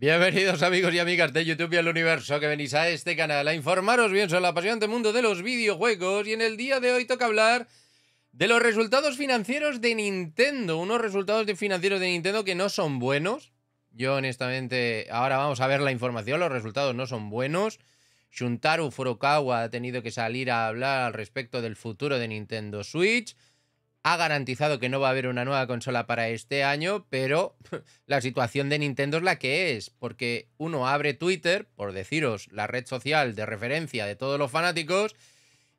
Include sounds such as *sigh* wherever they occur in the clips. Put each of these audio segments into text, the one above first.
Bienvenidos amigos y amigas de YouTube y al universo que venís a este canal a informaros bien sobre el apasionante mundo de los videojuegos y en el día de hoy toca hablar de los resultados financieros de Nintendo, unos resultados financieros de Nintendo que no son buenos. Yo honestamente, ahora vamos a ver la información, los resultados no son buenos. Shuntaru Furukawa ha tenido que salir a hablar al respecto del futuro de Nintendo Switch ha garantizado que no va a haber una nueva consola para este año, pero *laughs* la situación de Nintendo es la que es, porque uno abre Twitter, por deciros, la red social de referencia de todos los fanáticos,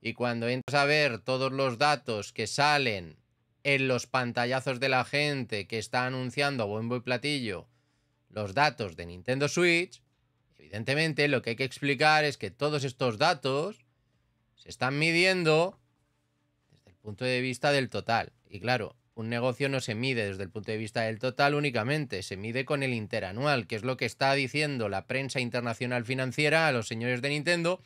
y cuando entras a ver todos los datos que salen en los pantallazos de la gente que está anunciando a buen y platillo los datos de Nintendo Switch, evidentemente lo que hay que explicar es que todos estos datos se están midiendo punto de vista del total. Y claro, un negocio no se mide desde el punto de vista del total únicamente, se mide con el interanual, que es lo que está diciendo la prensa internacional financiera a los señores de Nintendo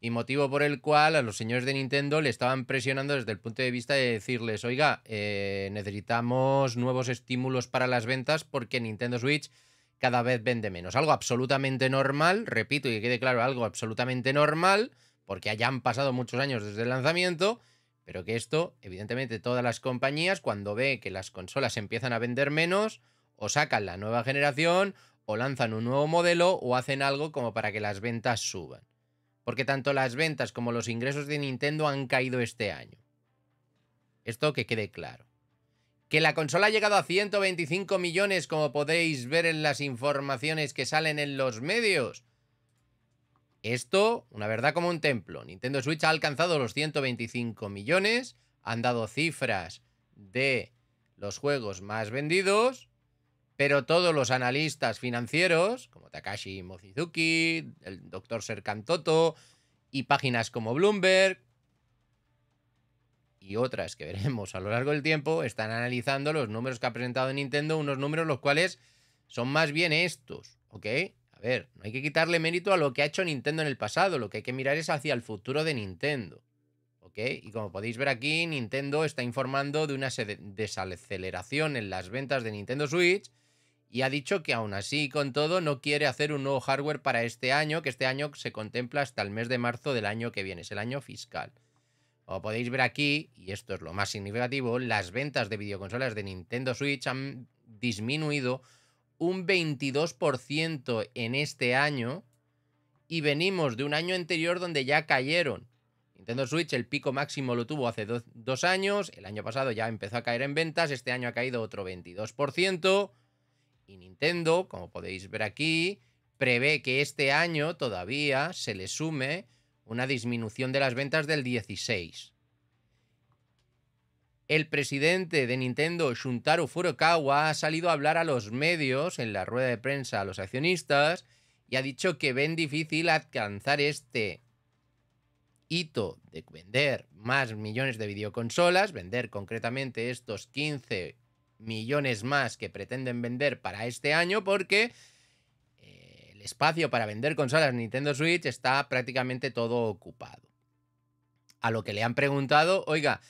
y motivo por el cual a los señores de Nintendo le estaban presionando desde el punto de vista de decirles, oiga, eh, necesitamos nuevos estímulos para las ventas porque Nintendo Switch cada vez vende menos. Algo absolutamente normal, repito y que quede claro, algo absolutamente normal, porque hayan pasado muchos años desde el lanzamiento pero que esto, evidentemente, todas las compañías, cuando ve que las consolas empiezan a vender menos, o sacan la nueva generación, o lanzan un nuevo modelo, o hacen algo como para que las ventas suban. Porque tanto las ventas como los ingresos de Nintendo han caído este año. Esto que quede claro. Que la consola ha llegado a 125 millones, como podéis ver en las informaciones que salen en los medios. Esto, una verdad como un templo. Nintendo Switch ha alcanzado los 125 millones, han dado cifras de los juegos más vendidos, pero todos los analistas financieros, como Takashi Mochizuki, el Dr. Toto y páginas como Bloomberg y otras que *laughs* veremos a lo largo del tiempo, están analizando los números que ha presentado Nintendo, unos números los cuales son más bien estos, ¿ok? ver, no hay que quitarle mérito a lo que ha hecho Nintendo en el pasado, lo que hay que mirar es hacia el futuro de Nintendo. ¿Ok? Y como podéis ver aquí, Nintendo está informando de una desaceleración en las ventas de Nintendo Switch y ha dicho que aún así con todo no quiere hacer un nuevo hardware para este año, que este año se contempla hasta el mes de marzo del año que viene, es el año fiscal. Como podéis ver aquí, y esto es lo más significativo, las ventas de videoconsolas de Nintendo Switch han disminuido un 22% en este año y venimos de un año anterior donde ya cayeron. Nintendo Switch el pico máximo lo tuvo hace dos, años, el año pasado ya empezó a caer en ventas, este año ha caído otro 22% y Nintendo, como podéis ver aquí, prevé que este año todavía se le sume una disminución de las ventas del 16. El presidente de Nintendo, Shuntaro Furukawa, ha salido a hablar a los medios en la rueda de prensa a los accionistas y ha dicho que ven difícil alcanzar este hito de vender más millones de videoconsolas, vender concretamente estos 15 millones más que pretenden vender para este año porque eh, el espacio para vender consolas Nintendo Switch está prácticamente todo ocupado. A lo que le han preguntado, oiga,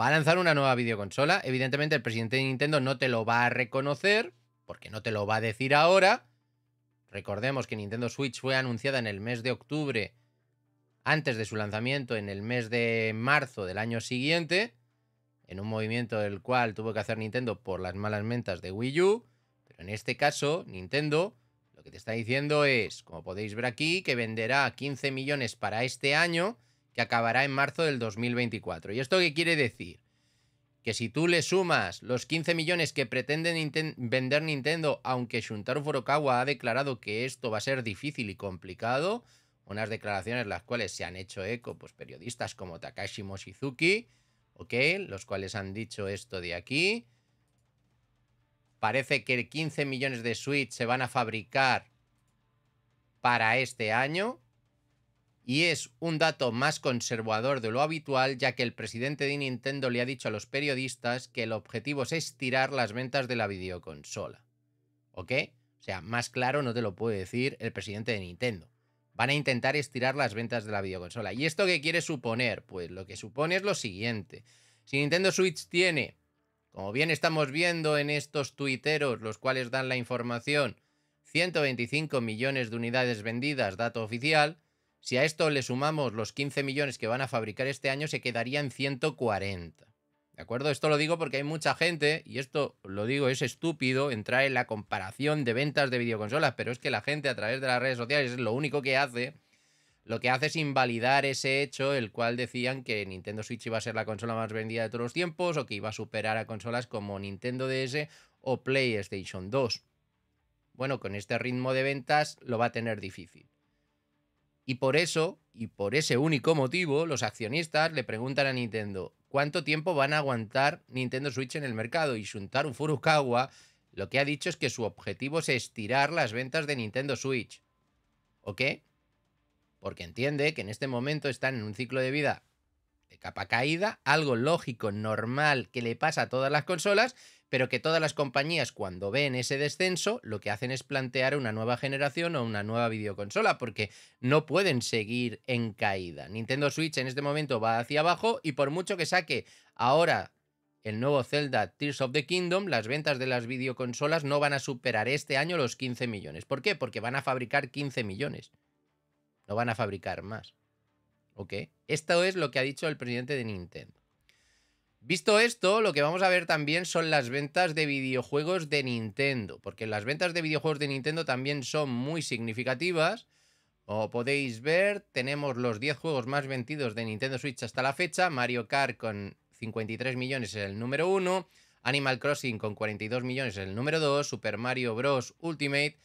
va a lanzar una nueva videoconsola. Evidentemente el presidente de Nintendo no te lo va a reconocer, porque no te lo va a decir ahora. Recordemos que Nintendo Switch fue anunciada en el mes de octubre, antes de su lanzamiento, en el mes de marzo del año siguiente, en un movimiento del cual tuvo que hacer Nintendo por las malas mentas de Wii U. Pero en este caso, Nintendo lo que te está diciendo es, como podéis ver aquí, que venderá 15 millones para este año que acabará en marzo del 2024. ¿Y esto qué quiere decir? Que si tú le sumas los 15 millones que pretende vender Nintendo, aunque Shuntaro Furukawa ha declarado que esto va a ser difícil y complicado, unas declaraciones las cuales se han hecho eco pues, periodistas como Takashi Moshizuki, ¿ok? Los cuales han dicho esto de aquí. Parece que 15 millones de Switch se van a fabricar para este año, y es un dato más conservador de lo habitual, ya que el presidente de Nintendo le ha dicho a los periodistas que el objetivo es estirar las ventas de la videoconsola. ¿Ok? O sea, más claro no te lo puede decir el presidente de Nintendo. Van a intentar estirar las ventas de la videoconsola. ¿Y esto qué quiere suponer? Pues lo que supone es lo siguiente. Si Nintendo Switch tiene, como bien estamos viendo en estos tuiteros, los cuales dan la información, 125 millones de unidades vendidas, dato oficial, si a esto le sumamos los 15 millones que van a fabricar este año, se quedaría en 140. ¿De acuerdo? Esto lo digo porque hay mucha gente, y esto lo digo, es estúpido entrar en la comparación de ventas de videoconsolas, pero es que la gente a través de las redes sociales es lo único que hace. Lo que hace es invalidar ese hecho, el cual decían que Nintendo Switch iba a ser la consola más vendida de todos los tiempos o que iba a superar a consolas como Nintendo DS o PlayStation 2. Bueno, con este ritmo de ventas lo va a tener difícil. Y por eso, y por ese único motivo, los accionistas le preguntan a Nintendo cuánto tiempo van a aguantar Nintendo Switch en el mercado. Y un Furukawa lo que ha dicho es que su objetivo es estirar las ventas de Nintendo Switch. ¿ok? Porque entiende que en este momento están en un ciclo de vida de capa caída, algo lógico, normal, que le pasa a todas las consolas, pero que todas las compañías cuando ven ese descenso lo que hacen es plantear una nueva generación o una nueva videoconsola porque no pueden seguir en caída. Nintendo Switch en este momento va hacia abajo y por mucho que saque ahora el nuevo Zelda Tears of the Kingdom, las ventas de las videoconsolas no van a superar este año los 15 millones. ¿Por qué? Porque van a fabricar 15 millones. No van a fabricar más. ¿Ok? Esto es lo que ha dicho el presidente de Nintendo. Visto esto, lo que vamos a ver también son las ventas de videojuegos de Nintendo, porque las ventas de videojuegos de Nintendo también son muy significativas. Como podéis ver, tenemos los 10 juegos más vendidos de Nintendo Switch hasta la fecha. Mario Kart con 53 millones es el número 1, Animal Crossing con 42 millones es el número 2, Super Mario Bros. Ultimate,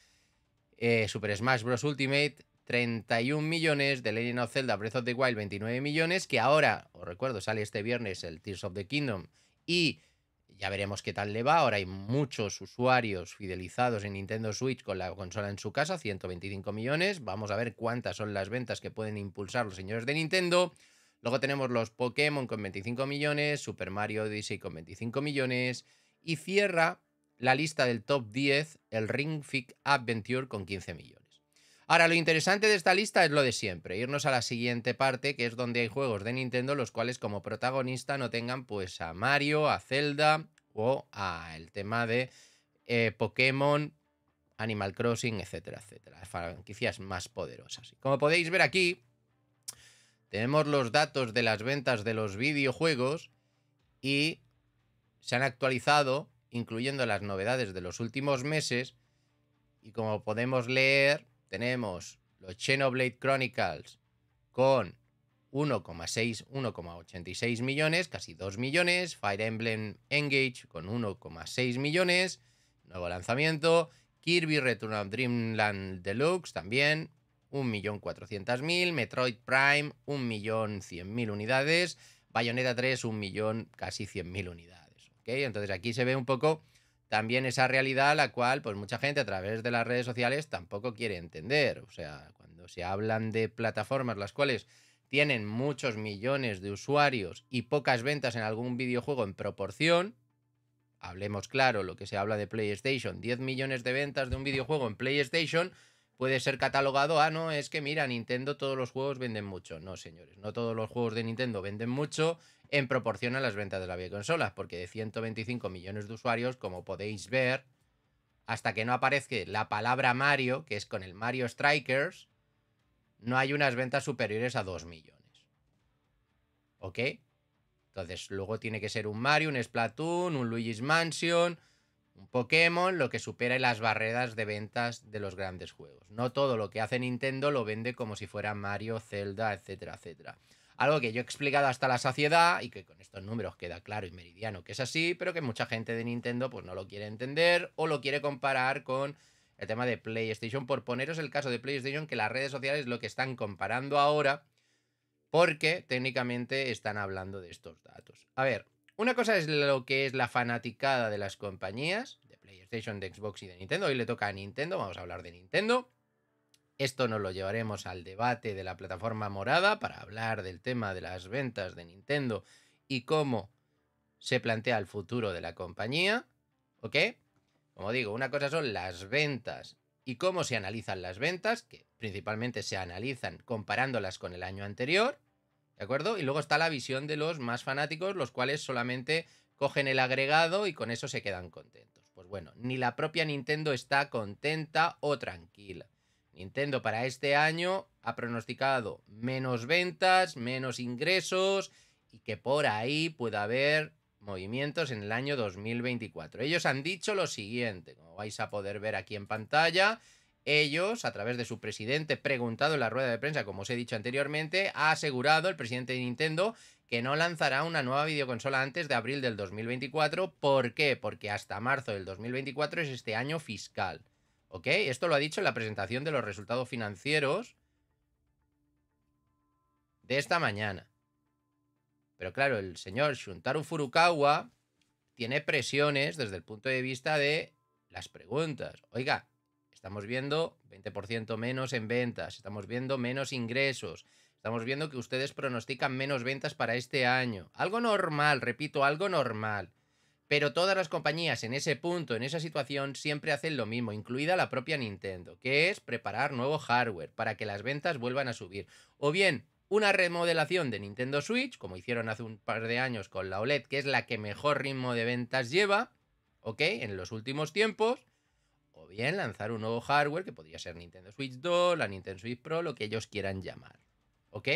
eh, Super Smash Bros. Ultimate, 31 millones, de Legend of Zelda Breath of the Wild 29 millones, que ahora, os recuerdo, sale este viernes el Tears of the Kingdom y ya veremos qué tal le va. Ahora hay muchos usuarios fidelizados en Nintendo Switch con la consola en su casa, 125 millones. Vamos a ver cuántas son las ventas que pueden impulsar los señores de Nintendo. Luego tenemos los Pokémon con 25 millones, Super Mario Odyssey con 25 millones y cierra la lista del top 10 el Ring Fit Adventure con 15 millones. Ahora, lo interesante de esta lista es lo de siempre, irnos a la siguiente parte, que es donde hay juegos de Nintendo los cuales como protagonista no tengan pues a Mario, a Zelda o a el tema de eh, Pokémon, Animal Crossing, etcétera, etcétera. Las Franquicias más poderosas. Como podéis ver aquí, tenemos los datos de las ventas de los videojuegos y se han actualizado, incluyendo las novedades de los últimos meses. Y como podemos leer, tenemos los Xenoblade Chronicles con 1,6, 1,86 millones, casi 2 millones. Fire Emblem Engage con 1,6 millones, nuevo lanzamiento. Kirby Return of Dreamland Deluxe también, 1.400.000. Metroid Prime, 1.100.000 unidades. Bayonetta 3, 1 millón, casi 100.000 unidades. Entonces aquí se ve un poco también esa realidad la cual pues mucha gente a través de las redes sociales tampoco quiere entender. O sea, cuando se hablan de plataformas las cuales tienen muchos millones de usuarios y pocas ventas en algún videojuego en proporción, hablemos claro lo que se habla de PlayStation, 10 millones de ventas de un videojuego en PlayStation, puede ser catalogado, ah, no, es que mira, Nintendo todos los juegos venden mucho. No, señores, no todos los juegos de Nintendo venden mucho en proporción a las ventas de la consola porque de 125 millones de usuarios, como podéis ver, hasta que no aparezca la palabra Mario, que es con el Mario Strikers, no hay unas ventas superiores a 2 millones. ¿Ok? Entonces, luego tiene que ser un Mario, un Splatoon, un Luigi's Mansion, un Pokémon lo que supera las barreras de ventas de los grandes juegos. No todo lo que hace Nintendo lo vende como si fuera Mario, Zelda, etcétera, etcétera. Algo que yo he explicado hasta la saciedad y que con estos números queda claro y meridiano que es así, pero que mucha gente de Nintendo pues no lo quiere entender o lo quiere comparar con el tema de PlayStation. Por poneros el caso de PlayStation, que las redes sociales lo que están comparando ahora, porque técnicamente están hablando de estos datos. A ver, una cosa es lo que es la fanaticada de las compañías, de PlayStation, de Xbox y de Nintendo. Hoy le toca a Nintendo, vamos a hablar de Nintendo. Esto nos lo llevaremos al debate de la plataforma morada para hablar del tema de las ventas de Nintendo y cómo se plantea el futuro de la compañía. ¿Ok? Como digo, una cosa son las ventas y cómo se analizan las ventas, que principalmente se analizan comparándolas con el año anterior. ¿De acuerdo? Y luego está la visión de los más fanáticos, los cuales solamente cogen el agregado y con eso se quedan contentos. Pues bueno, ni la propia Nintendo está contenta o tranquila. Nintendo para este año ha pronosticado menos ventas, menos ingresos y que por ahí pueda haber movimientos en el año 2024. Ellos han dicho lo siguiente, como vais a poder ver aquí en pantalla, ellos, a través de su presidente, preguntado en la rueda de prensa, como os he dicho anteriormente, ha asegurado el presidente de Nintendo que no lanzará una nueva videoconsola antes de abril del 2024. ¿Por qué? Porque hasta marzo del 2024 es este año fiscal. ¿Ok? Esto lo ha dicho en la presentación de los resultados financieros de esta mañana. Pero claro, el señor Shuntaru Furukawa tiene presiones desde el punto de vista de las preguntas. Oiga, Estamos viendo 20% menos en ventas, estamos viendo menos ingresos, estamos viendo que ustedes pronostican menos ventas para este año. Algo normal, repito, algo normal. Pero todas las compañías en ese punto, en esa situación, siempre hacen lo mismo, incluida la propia Nintendo, que es preparar nuevo hardware para que las ventas vuelvan a subir. O bien una remodelación de Nintendo Switch, como hicieron hace un par de años con la OLED, que es la que mejor ritmo de ventas lleva, ¿ok? En los últimos tiempos bien lanzar un nuevo hardware que podría ser Nintendo Switch 2, la Nintendo Switch Pro, lo que ellos quieran llamar. ¿Ok?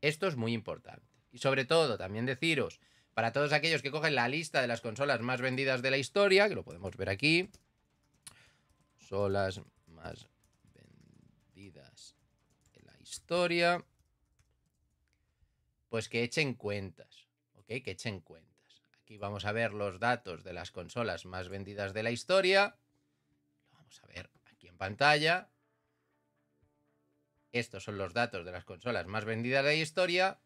Esto es muy importante. Y sobre todo, también deciros, para todos aquellos que cogen la lista de las consolas más vendidas de la historia, que lo podemos ver aquí, consolas más vendidas de la historia, pues que echen cuentas, ¿ok? Que echen cuentas aquí vamos a ver los datos de las consolas más vendidas de la historia. Lo vamos a ver aquí en pantalla. Estos son los datos de las consolas más vendidas de la historia.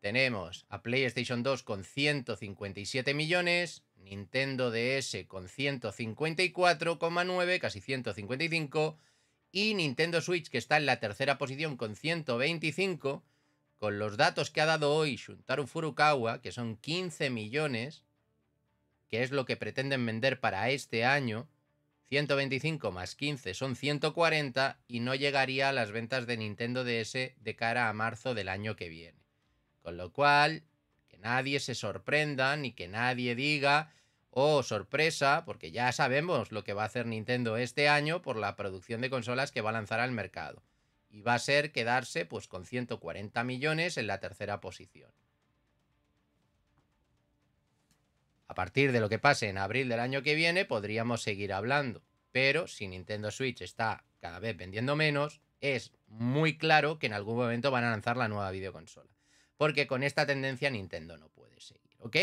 Tenemos a PlayStation 2 con 157 millones, Nintendo DS con 154,9, casi 155, y Nintendo Switch que está en la tercera posición con 125 con los datos que ha dado hoy Shuntaru Furukawa, que son 15 millones, que es lo que pretenden vender para este año, 125 más 15 son 140 y no llegaría a las ventas de Nintendo DS de cara a marzo del año que viene. Con lo cual, que nadie se sorprenda ni que nadie diga, oh, sorpresa, porque ya sabemos lo que va a hacer Nintendo este año por la producción de consolas que va a lanzar al mercado y va a ser quedarse pues con 140 millones en la tercera posición. A partir de lo que pase en abril del año que viene podríamos seguir hablando, pero si Nintendo Switch está cada vez vendiendo menos, es muy claro que en algún momento van a lanzar la nueva videoconsola, porque con esta tendencia Nintendo no puede seguir, ¿ok?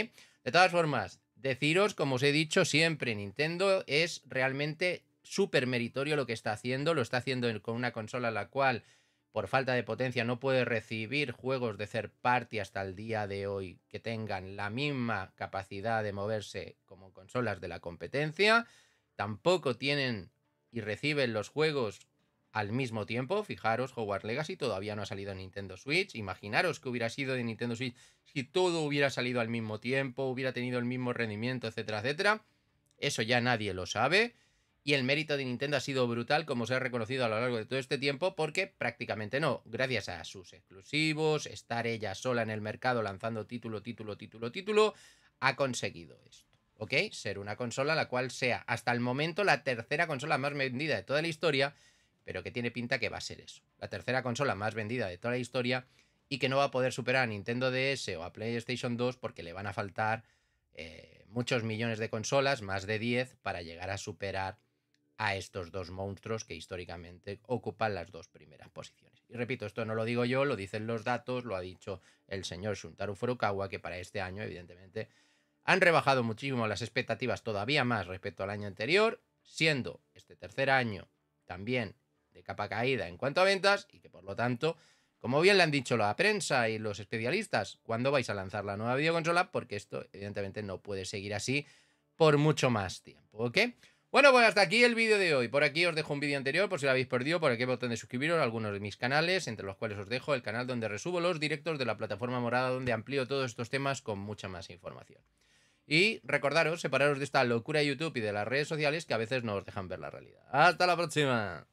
De todas formas, deciros, como os he dicho siempre, Nintendo es realmente súper meritorio lo que está haciendo. Lo está haciendo con una consola la cual, por falta de potencia, no puede recibir juegos de third party hasta el día de hoy que tengan la misma capacidad de moverse como consolas de la competencia. Tampoco tienen y reciben los juegos al mismo tiempo. Fijaros, Hogwarts Legacy todavía no ha salido en Nintendo Switch. Imaginaros que hubiera sido de Nintendo Switch si todo hubiera salido al mismo tiempo, hubiera tenido el mismo rendimiento, etcétera, etcétera. Eso ya nadie lo sabe y el mérito de Nintendo ha sido brutal, como se ha reconocido a lo largo de todo este tiempo, porque prácticamente no, gracias a sus exclusivos, estar ella sola en el mercado lanzando título, título, título, título, ha conseguido esto. ¿Ok? Ser una consola la cual sea hasta el momento la tercera consola más vendida de toda la historia, pero que tiene pinta que va a ser eso. La tercera consola más vendida de toda la historia y que no va a poder superar a Nintendo DS o a PlayStation 2 porque le van a faltar eh, muchos millones de consolas, más de 10, para llegar a superar a estos dos monstruos que históricamente ocupan las dos primeras posiciones. Y repito, esto no lo digo yo, lo dicen los datos, lo ha dicho el señor Shuntaru Furukawa, que para este año, evidentemente, han rebajado muchísimo las expectativas todavía más respecto al año anterior, siendo este tercer año también de capa caída en cuanto a ventas y que por lo tanto, como bien le han dicho la prensa y los especialistas, ¿cuándo vais a lanzar la nueva videoconsola? Porque esto evidentemente no puede seguir así por mucho más tiempo, ¿ok? Bueno, pues hasta aquí el vídeo de hoy. Por aquí os dejo un vídeo anterior por si lo habéis perdido, por aquí botón de suscribiros a algunos de mis canales, entre los cuales os dejo el canal donde resubo los directos de la plataforma morada, donde amplío todos estos temas con mucha más información. Y recordaros, separaros de esta locura de YouTube y de las redes sociales que a veces no os dejan ver la realidad. ¡Hasta la próxima!